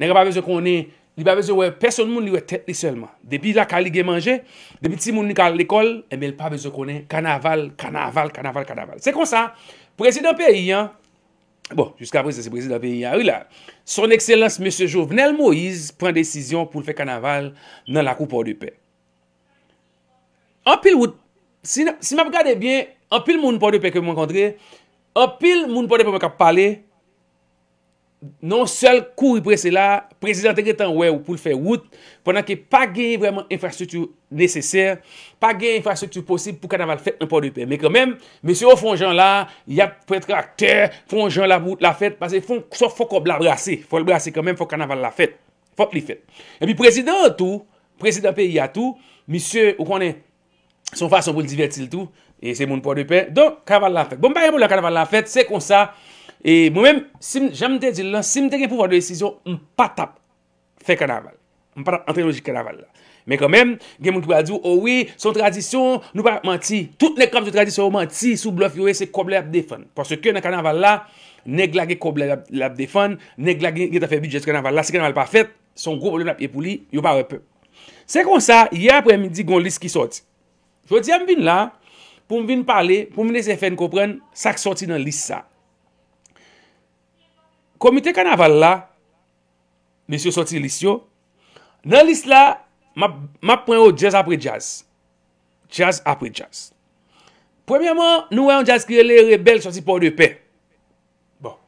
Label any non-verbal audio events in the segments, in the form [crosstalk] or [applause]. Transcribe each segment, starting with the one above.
Nèkè pa vezè konè, li pa vezè wè, person moun li wè tèt li sèlman Depi la kaligè manje, depi ti moun ni kal l'ekol, mèl eh pa vezè konè Kana aval, kana aval, kana aval, kana aval Sè kon sa, prezident peyi an Bon, jiska prezident, se prezident peyi an Son ekselens M. Jouvenel Moïse pren desisyon pou l'fè kana aval nan la koupa ou dupè An pil wout, si mèv gade bie, an pil moun pou dupè ke mwen kontre An pil moun pou dupè mwen kap pale Non sel kou yi prese la, prezident eke tan wè ou pou l fè wout, pwennan ke pa ge yi vreman infrastrutu neseser, pa ge yi infrastrutu posib pou kanaval fèt un pò de pè. Mè kon mèm, mèsyo ou fon jan la, yap pou etre akter, fon jan la wout la fèt, mèsyo ou fon jan la, yap pou etre akter, fon jan la wout bon, bon, la fèt, mèsyo ou fon jan la, yap pou etre akter, fon jan la wout la fèt, E mwem, jame te di lan, si mte gen pouvan de desisyon, m patap fe kanaval. M patap entrelogi kanaval la. Men kon men, gen moun kou pa di ou, oh oui, son tradisyon nou pa manti. Tout ne komjou tradisyon ou manti, sou blof yowe se koble ap defan. Pwase ke nan kanaval la, negla gen koble ap defan, negla gen ta fe bidje se kanaval la. Se kanaval pa fet, son gro problem ap epou li, yowe pa repen. Se kon sa, yè apre midi, goun lis ki soti. Jodi am vin la, pou m vin pale, pou m vine se fen kopren, sa ki soti nan lis sa. Komite kanaval la, misyo soti lisyo, nan lis la, ma pren ou jazz apre jazz. Jazz apre jazz. Premiyaman, nou wè an jazz krele, rebel soti por de pen. Bon,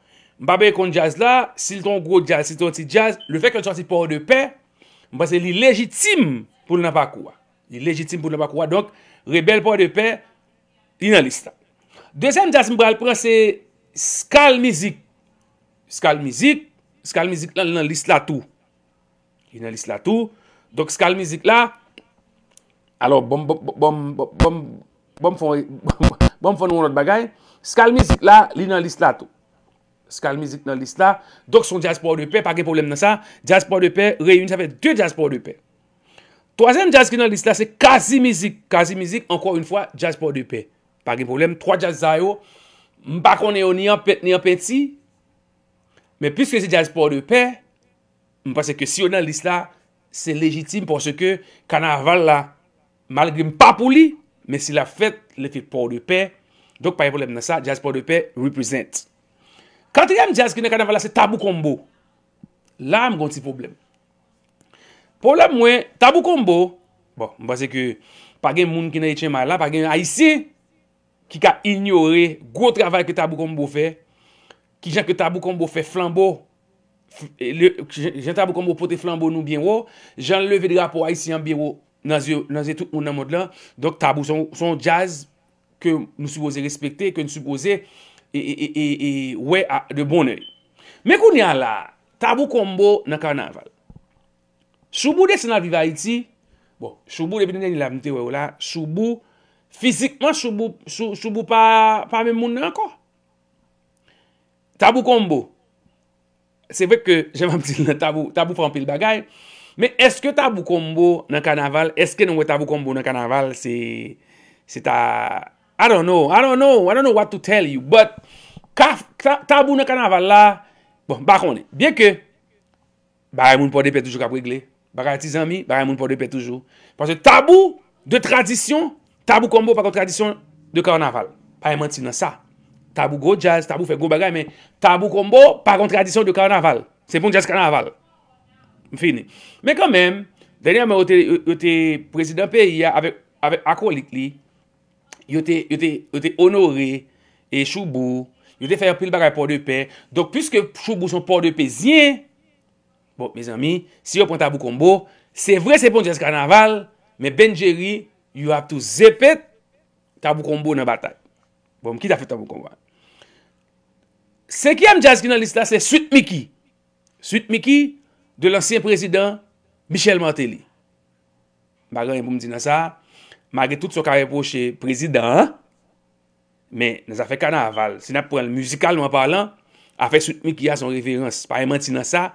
mba bè kon jazz la, si l ton gro jazz, si l ton ti jazz, le fèk an soti por de pen, mba se li legitim pou l nabakwa. Li legitim pou l nabakwa, donk, rebel por de pen, li nan lis la. Dese m jazz mbra, l pren se skal mizik, Skal mizik, skal mizik la li nan list la tou Li nan list la tou Dok skal mizik la ALO BOM BOM BOM BOM FON BOM FON YONOT [laughs] BAGAY Skal mizik la, li nan list la tou Skal mizik nan list la Dok son jazz po odupe, pagar gen problem nan sa Jazz po odupe, reyouni sa fe du jazz po odupe 3an jazz ki nan list la se Kazi mizik, kazi mizik Enkwen enfwa jazz po odupe Pargi problem, 3 jazz zayyo Mbakon eyon ni a peti Men piske se jazz port de pae, mwen pase ke si yon nan lis la, se legitime pwese ke kanaval la malgrim pa pou li, men si la fet le fit port de pae, dok paye problem nan sa, jazz port de pae represent. Katriyam jazz ki nan kanaval la se tabou kombo. La mwen ganti problem. Problem mwen, tabou kombo, mwen pase ke pagen moun ki nan itjen mal la, pagen aisyen ki ka ignore gwo travay ki tabou kombo fey, ki jan ke tabou kombo fè flambo, e, jan tabou kombo pote flambo nou bienwo, jan leve drapo a yisi yon bienwo, nan zè tout nou nan mod lan, dok tabou son jazz, ke nou suppose respekte, ke nou suppose, e we e, e, a de bonnen. Mè kou nyan la, tabou kombo nan ka nan val. Soubou desi nan viva iti, bon, soubou depenye ni la mnite we wè wè la, soubou, fizikman soubou, soubou pa mè moun nan kon, Tabou kombo. Se vek ke, jèman ptile nan tabou. Tabou fwampil bagay. Me eske tabou kombo nan karnaval? Eske nou we tabou kombo nan karnaval? Se ta... I don't know. I don't know what to tell you. But, tabou nan karnaval la, bon, bakon. Bien ke, baka yon moun pou depe toujou kapwe gle. Baka yon ti zami, baka yon moun pou depe toujou. Parce tabou de tradisyon, tabou kombo pako tradisyon de karnaval. Pa yon menti nan sa. tabou gro jaz, tabou fe gro bagay, men tabou kombo, pa kontradisyon de karnaval. Se bon jaz karnaval. Mfine. Men kon men, denye men ote prezident periya avek akolik li, yote yote yote onore e choubou, yote fay apil bagay por de pe, dok pwiske choubou son por de pe zyen, bon, men zami, si yo pon tabou kombo, se vre se bon jaz karnaval, men ben jeri, you have to zepet tabou kombo nan batak. Bon, mki ta fe tabou kombo an? Sekyam jazz ki nan list la se suit Miki Suit Miki De lansyen prezident Michel Martelly Maren yon pou m di nan sa Maren tout so ka reposhe prezident Men nan sa fe kanaval Sinap pou el musikal nou an palan A fe suit Miki yon son reverans Pari man ti nan sa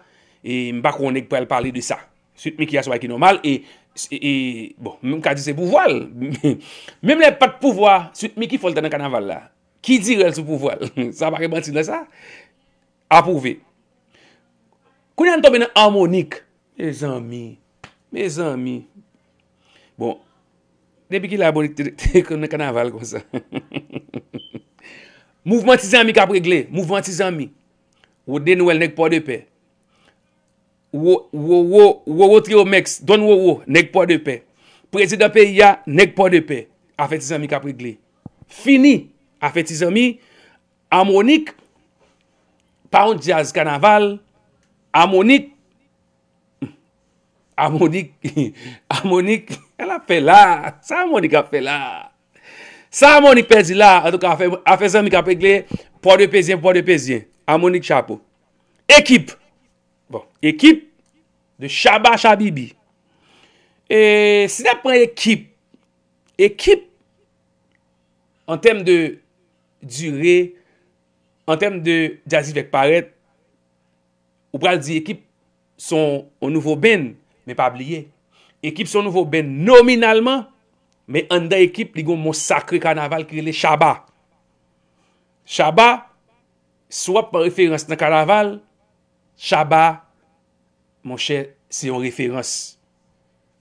M bak ronek pou el pali di sa Suit Miki yon sou aki normal Mwen ka di se pouval Mwen mwen e pat pouvoa Suit Miki folte nan kanaval la Ki direl sou pou voal? [laughs] Sa bak e bantil la sa? A pou ve. Kounen tobe nan harmonik? Me zan mi. Me zan mi. Bon. Depi ki la harmonik, te konen kanaval kon sa. [laughs] Mouvmenti zan mi kapregle. Mouvmenti zan mi. Ou denou el neg po de pe. Ou ou ou tri ou meks. Don ou ou. Neg po de pe. Prezid apè ya. Neg po de pe. Afè ti zan mi kapregle. Fini. Afetizomi, Amonik, Pound Jazz Cannaval, Amonik, Amonik, Amonik, El Ape La, Sa Amonik Ape La, Sa Amonik Pedi La, Afetizomi Kape Gle, Po de Peziye, Po de Peziye, Amonik Chapeau, Ekip, Ekip, bon, De Chaba Chabibi, Se la pre Ekip, Ekip, An tem de, Dure En term de jazli vek paret Ou pral di ekip Son nouvo ben Ekip son nouvo ben Nominalman Me anda ekip li goun moun sakre kanaval Kire le shaba Shaba Swap moun referans nan kanaval Shaba Moun chè se yon referans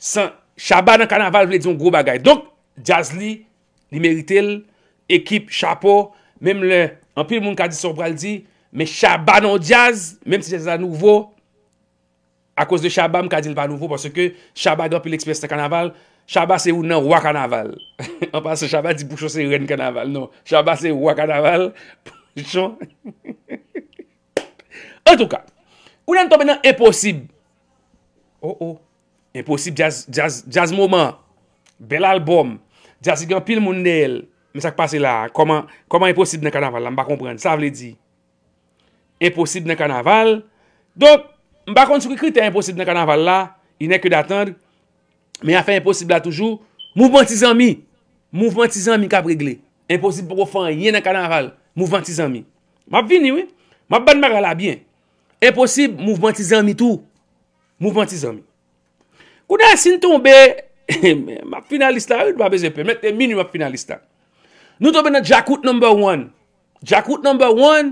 Shaba nan kanaval Vle di yon gro bagay Donc jazli Li merite l ekip, chapo, mem le, an pil moun kadi sombral di, me shaba nan jazz, mem si jaz a nouvo, a kous de shaba m kadi l pa nouvo, pwoske shaba dan pil ekspresite kanaval, shaba se ou nan wak kanaval, an [laughs] pas se shaba di bouchon se ren kanaval, non, shaba se wak kanaval, [laughs] bouchon, an touka, kou nan tobe nan eposib, o oh, o, oh. eposib jazz, jazz, jazz mouman, bel alboum, jazz gen pil moun nel, Mwen sak pase la, koman impossible nan kanaval la, mwen ba kompren, sa vle di Impossible nan kanaval Dok, mwen ba konti sou ki kri te impossible nan kanaval la, yon e ke de atend Men a fe impossible la toujou Mouvmentizan mi, mouvmentizan mi kap regle Impossible pou pou fanyen nan kanaval, mouvmentizan mi Mwen ap vini wè, mwen ap ban mera la byen Impossible, mouvmentizan mi tou, mouvmentizan mi Kou nan sin tombe, mwen ap finalistan wè, mwen ap finalistan wè Nou tobe nan jakout number one. Jakout number one,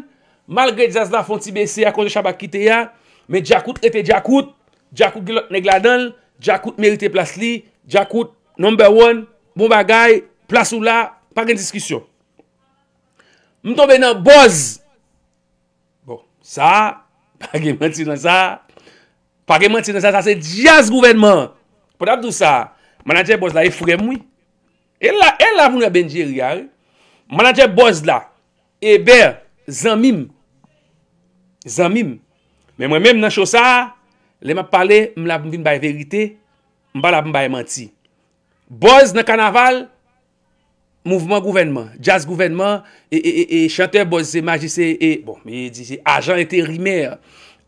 malgre jaz la fon ti bese ya, kon yo chaba kite ya, men jakout ete jakout, jakout negladan, jakout merite plas li, jakout number one, bon bagay, plas ou la, pa gen diskisyon. Mtobe nan boz, bon, sa, pa gen menti nan sa, pa gen menti nan sa, sa se jaz gouvenman. Po dap do sa, manajè boz la e fure mwi. El la, el la voun ya benje riyari. Manajè Boz la, ebe, zanmim. Zanmim. Mè mwen mèm nan chosa, lè mè pale, mè la mwen bin bay verite, mè ba la mwen bay manti. Boz nan kanaval, mouvment gouvenman. Jazz gouvenman, e chanteur Boz, e majise, e bon, mè di di, ajan ete rime.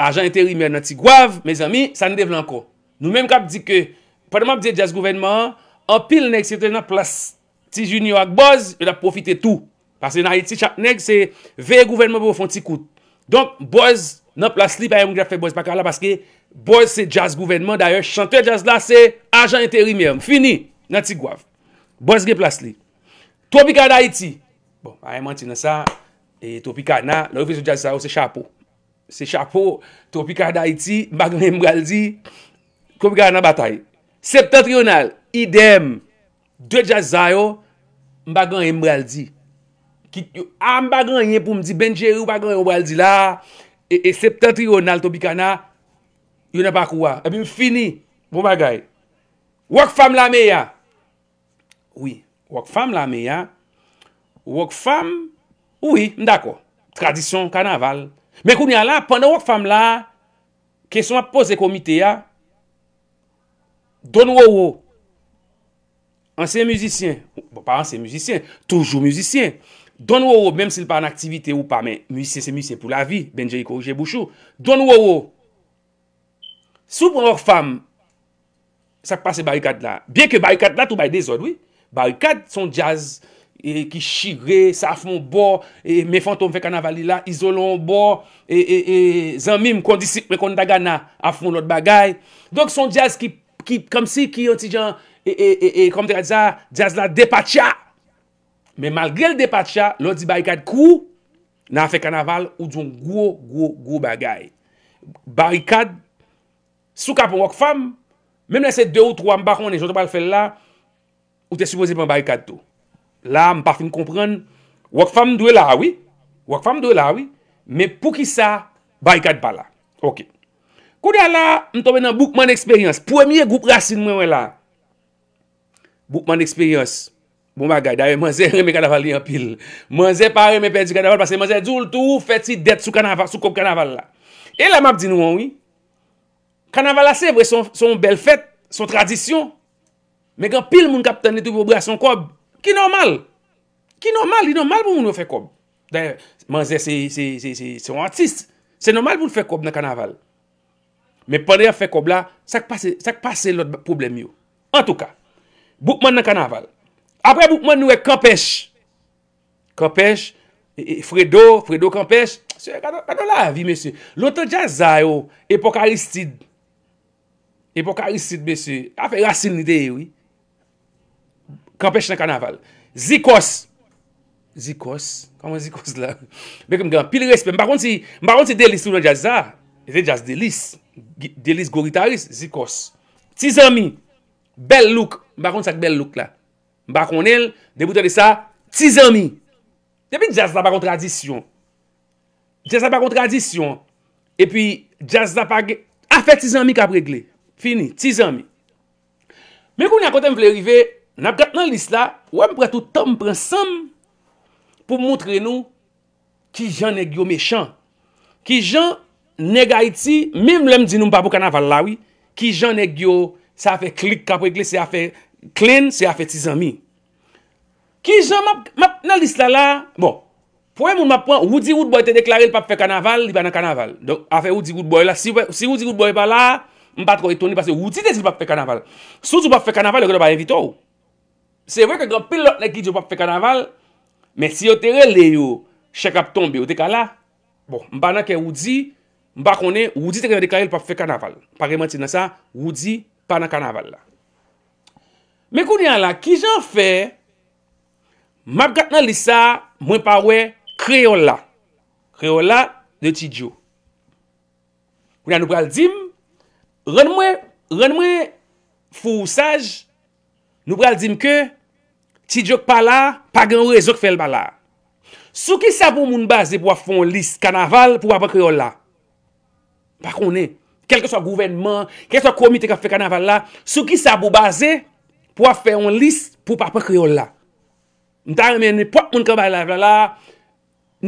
Ajan ete rime nan ti gwav, mè zanmi, san de vlanko. Nou mè mèm kap di ke, pwè mèm ap di jazz gouvenman, an pil nèk se te nan plas. Ti junior ak Boz, yo la profite tou. Pase nan Haiti, chak neg se veye gouvenman bo fon ti koute. Donk, Boz nan plas li pa yon grafe Boz pakala. Paske, Boz se jazz gouvenman. Daye, chanteur jazz la se ajan interim yon. Fini, nan ti gwav. Boz gre plas li. Tropika da Haiti. Bon, a yon manti nan sa. E Tropika nan, lorifes yon jazz sa ou se chapo. Se chapo, Tropika da Haiti, Magne Mbraldi. Tropika nan batay. Septant Rional, idem. Dwej a zayo, mbagan emraldi. Ki, yon mbagan yon pou mdi, benjeri yon mbagan yon mbaldi la, e, e septantri yon nal to bikana, yon nan pa kouwa. E bin fini, mbagay. Bon wak fam la me ya. Oui, wak fam la me ya. Wak fam, oui, ndako. Tradisyon, kanaval. Men kounyan la, pwanda wak fam la, kesyon ap pose komite ya, donwo yo, Anseye müzisyen, bon, ou pa anseye müzisyen, toujou müzisyen. Don wou wou, menm se l pa an aktivite ou pa, men müzisyen se müzisyen pou la vi, ben je yi korije bouchou. Don wou wou, sou pou an orfam, sa pa se barikad la. Bien ke barikad la, tou bay de zon, oui. Barikad son jazz, ki shire, sa afmon bo, me fantom fek an avali la, izolon bo, zan mim kondisip, prekondagana, afmon lot bagay. Don son jazz, kamsi ki yon ti jan, E kom te ka disa, dja zla depatya Me malgre l depatya, lò di baykad kou Nan fe kanaval ou djon gwo, gwo, gwo bagay Baykad, sou ka pou wak fam Mem lese 2 ou 3 mbakon e jote pal fel la Ou te supose pou wak fam La m pa fin kompren, wak fam dwe la wii Wak fam dwe la wii, me pou ki sa, baykad pal la Ok, kou de la m tobe nan bookman experience Premier group rasyon mwen wè la Boukman eksperyans, bou magay, daye manze reme kanaval li an pil, manze pa reme pedi kanaval, pase manze djoul tou fèt si det sou kob kanaval la. E la map di nou an woy, kanaval la se vwe son bel fèt, son tradisyon, me gen pil moun kapten ni tou vwe a son kob, ki normal, ki normal, yi normal pou moun nou fè kob. Daye manze se, se, se, se, se yon artist, se normal pou l fè kob nan kanaval. Me pwede yon fè kob la, sak pase, sak pase lout problem yo. An tou ka, Boukman nan kanaval. Apre Boukman nou e Kampèche. Kampèche. E, Fredo. Fredo Kampèche. Sè gado la vi mè sè. Loto dja zay ou. Epokaristid. Epokaristid mè sè. Afe yasil ni de yoi. Kampèche nan kanaval. Zikos. Zikos. Kama Zikos la? Mbeke mgan. Pil respe. Mba konti. Mba konti Delis ou nan dja zay. Ese dja z Delis. Delis Goritaris. Zikos. Tizami. Bellouk. Mbakon sak bel luk la. Mbakon el, deboutan de sa, tizami. E pi jazda bakon tradisyon. Jazda bakon tradisyon. E pi jazda fage, afe tizami kapregle. Fini, tizami. Men kou ni akote m vle rive, nap kat nan lis la, wèm pre toutan m pren sam pou moutre nou ki jan e gyo mechan. Ki jan negay ti, mim lèm di nou m papou kanaval lawi, ki jan e gyo, sa fe klik kapregle, sa fe... Klen se bon, oh. a feti zami. Ki zon map, map nan dis la la, bon, pou e moun map pon, woudi woud boye te deklare l pap fe kanaval, li banan kanaval. Donk, afe woudi woud boye la, si woudi woud boye ba la, mbat kon etoni, pas e woudi te deklare l pap fe kanaval. Soutou pap fe kanaval, yo geno baye vito ou. Se wey ke gropil lotne ki djo pap fe kanaval, men si yo tere le yo, chek ap ton bi yo dekala, bon, mbanan ke woudi, mbakone, woudi te deklare l pap fe kanaval. Pari mwen ti nan sa, woudi Mè kou ni an la, ki jan fè, map gat nan lisa, mwen pawe, kreola. Kreola, ne ti djo. Kou ni an nou pral dim, ren mwen, ren mwen, fowou saj, nou pral dim ke, ti djo k pa la, pa gen rezo k fèl bala. Sou ki sa pou moun baze pou wap fon list, kanaval, pou wap wap kreola. Pakou ne, kelke sa gouvenman, kelke sa komite kap fè kanaval la, sou ki sa pou baze, pou ap fè yon lis pou pa pa kreol la. Mta reme, ne pot moun kabay la vla la,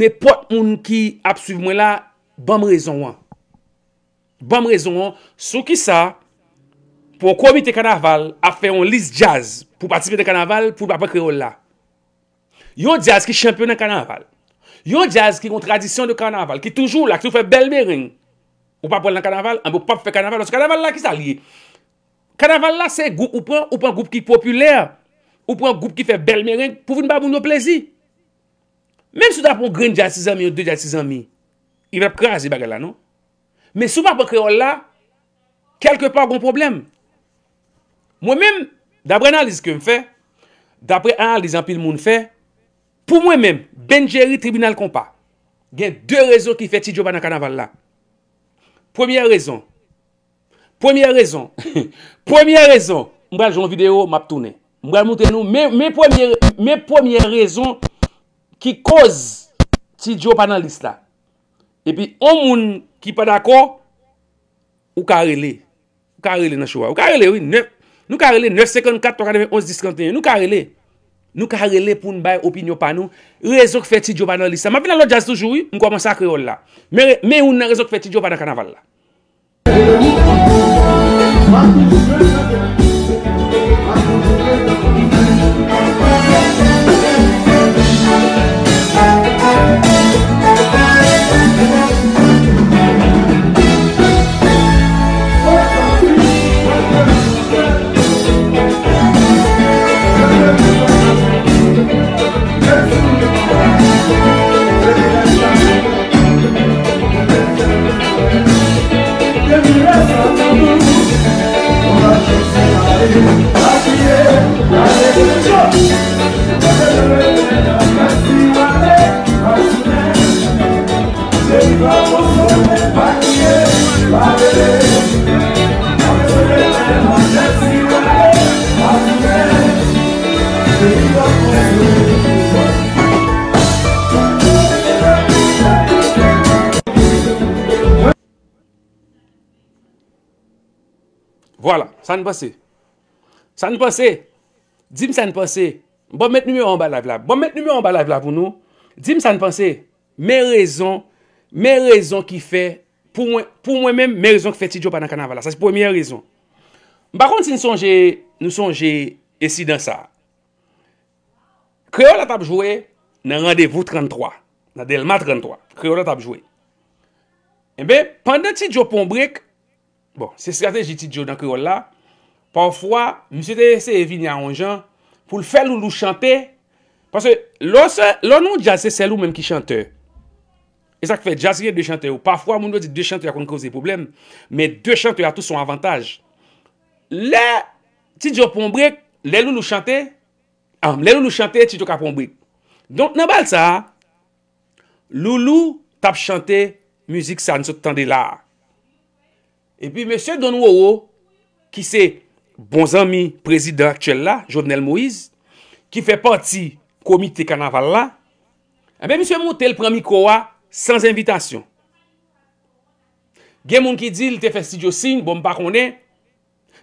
ne pot moun ki ap suiv mwen la, bam rezon wan. Bam rezon wan, sou ki sa, pou komite kanaval, ap fè yon lis jazz, pou patifè de kanaval, pou pa pa kreol la. Yo jazz ki champion nan kanaval, yo jazz ki kontradisyon de kanaval, ki toujou la, ki tou fè bel mereng, ou pa pòl nan kanaval, an pou pap fè kanaval, an sou kanaval la ki sa liye. Kana val la se ou pran, ou pran goup ki populer, ou pran goup ki fe bel mereng pou voun ba moun nou plezi. Men sou da pou gren dja 6 anmi ou 2 dja 6 anmi, i va prazi baga la nou. Men sou pa pou kreol la, kelke pa goun problem. Mwen men, dapre analize ke m fe, dapre analize anpil moun fe, pou mwen men, ben jeri tribunal kompa, gen 2 rezon ki fe tidyo banan kana val la. Premier rezon, premier rezon... [laughs] Premye rezon, mwen joun videyo, map toune. Mwen mwen mwote nou, mwen premye rezon ki koz ti diopanan list la. E pi, o moun ki pa dako, ou ka rele. Ou ka rele, nashwa. Ou ka rele, oui. Nou ka rele 954-311-1051. Nou ka rele. Nou ka rele pou mbay opin yo panou. Rezon ki fe ti diopanan list la. Mwen vina lò jaz toujou, mwen kwa mwansa kreol la. Mwen mwen rezon ki fe ti diopanan kanaval la. Martin Schmidt Voilà, sa n'pense. Sa n'pense. Dime sa n'pense. Bon met nou yon balav la. Bon met nou yon balav la pou nou. Dime sa n'pense. Mè rezon, mè rezon ki fè. Pou mwen mèm, mè rezon ki fè ti djo pa nan kanavala. Sa s'pou mwen mè rezon. Bakon, si nou sonje, nou sonje esi dan sa. Kriyo la tabjouè, nan randevou 33. Nan delma 33. Kriyo la tabjouè. Mbe, eh pandan ti djo ponbrek, Bon, se se kate jitidjo dan kreol la, pwafwa, mwen se te se evin ya anjan, pou l fè loulou chante, panse loun nou jase se loun menm ki chante. E sa k fè jase gen dwe chante ou, pwafwa moun nou di dwe chante yakon kouse problem, men dwe chante yakon son avantaj. Le, tidjo pombrik, le loulou chante, le loulou chante, tidjo ka pombrik. Donk nan bal sa, loulou tap chante, mouzik sa nisot tan de la. E pi, M. Donworo, ki se bon zami prezident aktuel la, Jovenel Moïse, ki fe parti komite kanaval la, e eh be, M. Moutel prami kowa, sans invitation. Gen moun ki di, li te fes bon, Tidjo Singh, bon pa konen,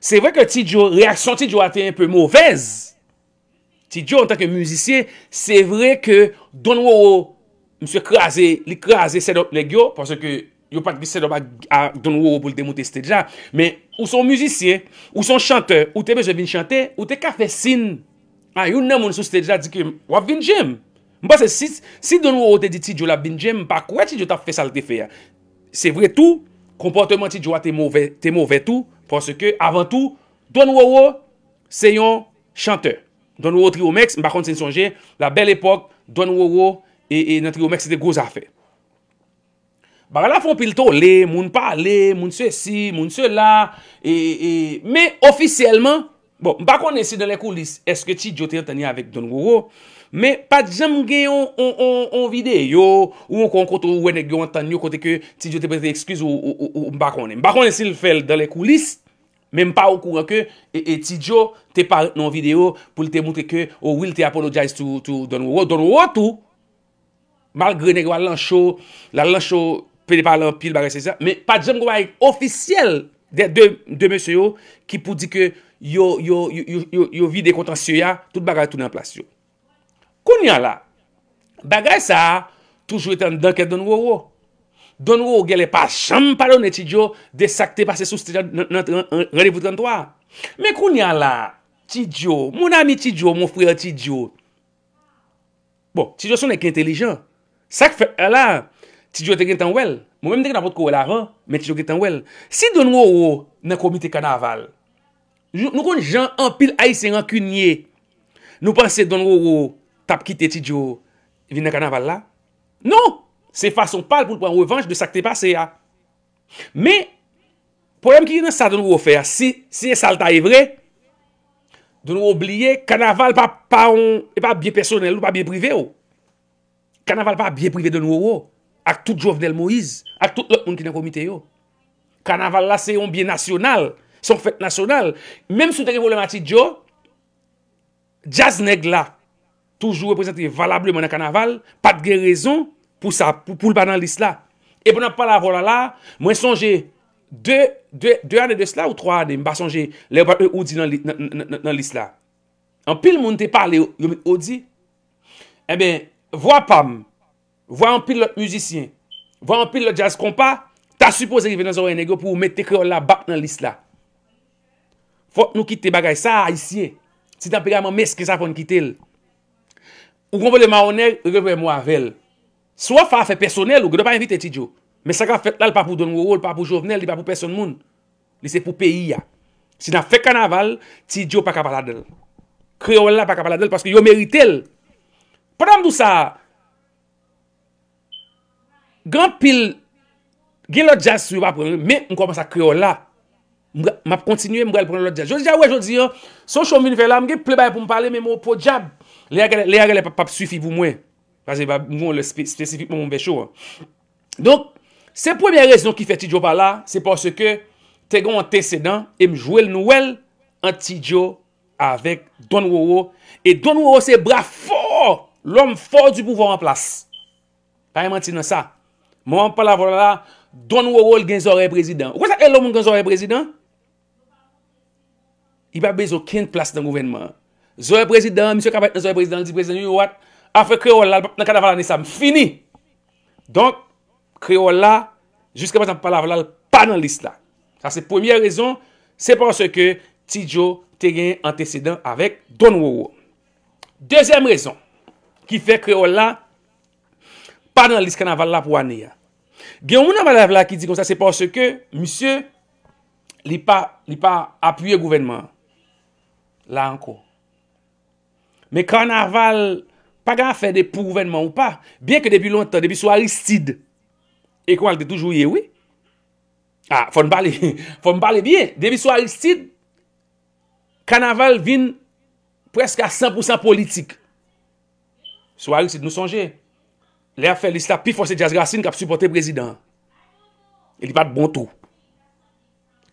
se vre ke Tidjo, reaksyon Tidjo a te unpe mouvez. Tidjo, an takke mouzisye, se vre ke Donworo, M. Kraze, li Kraze, se dop le gyo, pwase ke... Yo patbise do ba donworo pou lte mwote stedja. Men, ou son musisyen, ou son chanteur, ou te bezo vin chante, ou te kafe sin. A, ah, yon nan mwone sou stedja dike, wap vin jem. Mba se sit, sit donworo te di ti djola vin jem, mba kwa ti djola ta fe salte fe ya. Se vre tou, komportement ti djola te mwove tou. Pwase ke, avan tou, donworo se yon chanteur. Donworo triwomeks, mba konti se nsonje, la bel epok, donworo e, e nan triwomeks se te groz afe. Bar ala fon pil to, le, moun pa, le, moun se si, moun se la, e, e, me ofisyeleman, bon, mba konen se dan le koulis, eske Tidjo te enteni avik Don Woro, me pa jamge yon, yon, yon, yon videyo, ou yon konkoto ou wènek yon enteni ou kote ke Tidjo te pwete ekskiz ou mba konen. Mba konen se l fel dan le koulis, menm pa wakoura ke, e, e, Tidjo te pa nan video pou lte mwote ke ou will te apolodize tou Don Woro. Don Woro tou, mal gre negwa lan chou, lan chou, pe li pale an pil bagay se kese, me pa jen woye ofisyel de mesyo yo, ki pou di ke yo, yo, yo, yo, yo, yo, yo vi de kontansiyo ya, tout bagay tout nan plasyo. Koun yala, bagay sa, toujou eten danke donworo, donworo gen le pa chanpado ne tijyo, de sakte pase sou stijan nan, nan, nan, nan, nan revout an towa. Me koun yala, tijyo, moun ami tijyo, moun fwye tijyo, bon, tijyo son ek intelligent, sak fe elan, Ti djou ete gen tan wel. Mwen menm dek nan vod ko la ran, men ti djou ete gen tan wel. Si don wou wou nan komite kanaval, nou kon jan empil aise renkunye, nou panse don wou wou tap kite ti djou vin nan kanaval la? Nou! Se fason pal pou lpon revanche de sakte pase ya. Me, polem ki gen nan sa don wou wou fè, si se salta e vre, de nou wou blie, kanaval pa paon, e pa biye personel ou pa biye prive wou. Kanaval pa biye prive don wou wou. ak tout jovnel Moïse, ak tout lòt moun ki nan komite yo. Kanaval la se yon biye nasyonal, son fèt nasyonal. Mem sou te revole mati diyo, jazz neg la, toujou reprezenti valable moun nan kanaval, pat ge rezon pou sa, pou l'ba nan lis la. E bon apal avola la, mwen sonje, de, de, de ane de sla ou tro ane, mwen ba sonje, le ou euh, di nan lis la. An pil moun te pale, yo mwen ou di, e eh ben, wapam, Vwa anpil lòt müzisyen. Vwa anpil lòt jazz kompa. Ta suppose yi vè nan zon wè negyo pou mè te kreol la bak nan lis la. Fòk nou kite bagay. Sa a isye. Si ta pegaman meske sa pou nkite l. Ou kon wè lè ma onè, rè wè mwa vè l. Swa fwa a fè personel ou gè dò pa invite ti djo. Mè sa ka fèt lal pa pou donwou ou l pa pou jovnel, li pa pou person moun. Li se pou peyi ya. Si nan fèt kanaval, ti djo pa kapalade l. Kreol la pa kapalade l, paske yo mèrite l. Prèm dò sa a, Gran pil, ge lò jazz sou pa prene, me m koman sa kreò la. M ap kontinye m grelle prene lò jazz. Jodi ja wè jodi, son chonmouni fè la, m ge ple baye pou m pale, mè m wè po jab. Le a gèle pap pap sufi vou mwen. Kaze m wè spesifikman m wè chou. Donk, se premiè rezon ki fè tidyo pa la, se porske te gon antecedan, e m jwè l nouel, an tidyo avèk Don Woro. E Don Woro se bra for, lòm for du pouvò an plas. Kwa m an tinan sa, Mwen mwen pala vola la, Don Wawol gen Zoray Prezident. Ou kwa sa elon mwen gen Zoray Prezident? I pa bezokin plas nan gouvenman. Zoray Prezident, Misyon Kabay, Zoray Prezident, Zoray Prezident, Afre Kreola, nan kada vala nisam. Fini! Don, Kreola, jiske mwen mwen pala vola la, pa nan lis la. Sa se pwemye rezon, se panse ke Tidjo te gen antecedent avèk Don Wawol. Dezem rezon ki fe Kreola... Pwa nan lis kanaval la pou ane ya. Gen mounan mwen la vla ki di kon sa. Se pwase ke, Monsye, Li pa, Li pa apuye gouvenman. La anko. Me kanaval, Pa kan fa de pou gouvenman ou pa. Bien ke debi lontan, Debi sou a ristid. E kou an de toujou ye, Oui? Ha, foun bale, Foun bale bien. Debi sou a ristid, Kanaval vin, Preske a 100% politik. Sou a ristid nou sonje. Eh, lè a fè listap pi fòsè jazgrasin kap supportè prezidant. El li pat bon tou.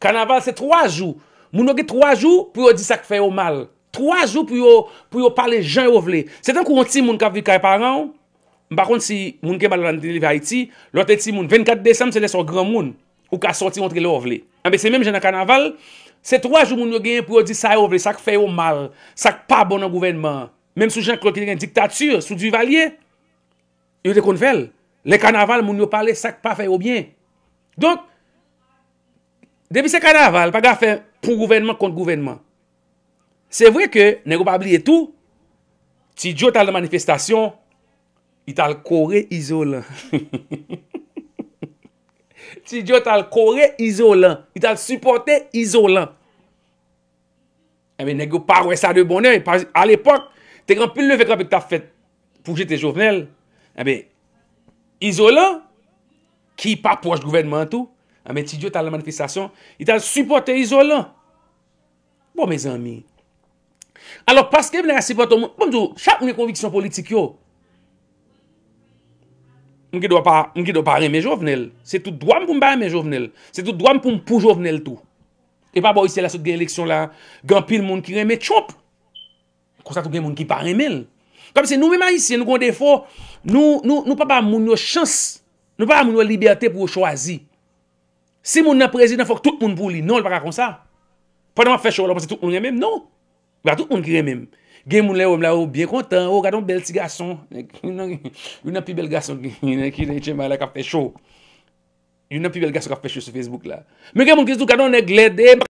Kanaval se 3 jou. Moun yo ge 3 jou pou yo di sak fè yo mal. 3 jou pou yo pale jan yo vle. Se tan kou onti moun kap vi kaj paran, mba kont si moun keman lan dene li vay ti, lò te ti moun 24 desem se leso gran moun ou ka soti onti le yo vle. Ambe se mèm jan nan kanaval, se 3 jou moun yo ge pou yo di sa yo vle sak fè yo mal, sak pa bon nan gouvenman. Mèm sou jan kloke lè gen diktatür, sou du valye, Yo te kon fel. Le kanaval moun yo pale sak pa feyo byen. Donk, debi se kanaval, pa ga fe pou gouvenman kont gouvenman. Se vwe ke, negyo pa bli etou, ti djo tal de manifestasyon, yi tal kore izolan. [laughs] Ti djo tal kore izolan. Yi tal suporte izolan. E eh men negyo pa wè sa de bonè. A l'epok, te granpil le vekran pek ta fèt pou jete jovenel. A be, izolant, ki pa poche gouvenmentou, a be, ti diyo ta la manifestasyon, i ta supporte izolant. Bo, me zanmi. Alo, paske vne a supporte, pou bon, bon, mdou, chak mwen konviksyon politik yo. Mwen ki do pa reme jovenel, se tout doan pou mba reme jovenel, se tout doan pou mpou jovenel tou. E pa bo, isi la sot gen leksyon la, gen pil moun ki reme chomp. Konsa tou gen moun ki pa remel. Kom se nou mèman isye, nou kon defo, nou pa pa moun yo chans, nou pa pa moun yo libertè pou yo chwazi. Si moun nan prezi nan fok tout moun voulin, nan lè pa kakon sa. Pwa nan fè chou la, mwen se tout moun kirem mèm, nan. Mwen se tout moun kirem mèm. Gen moun lè wèm la, ou bien kontan, ou oh, gadan bel ti gason. Yon [laughs] nan pi bel gason ki ne [laughs] kine chèman la ka fè chou. Yon nan pi bel gason ka fè chou se Facebook la. Mwen gen moun kise tou gadan neglede.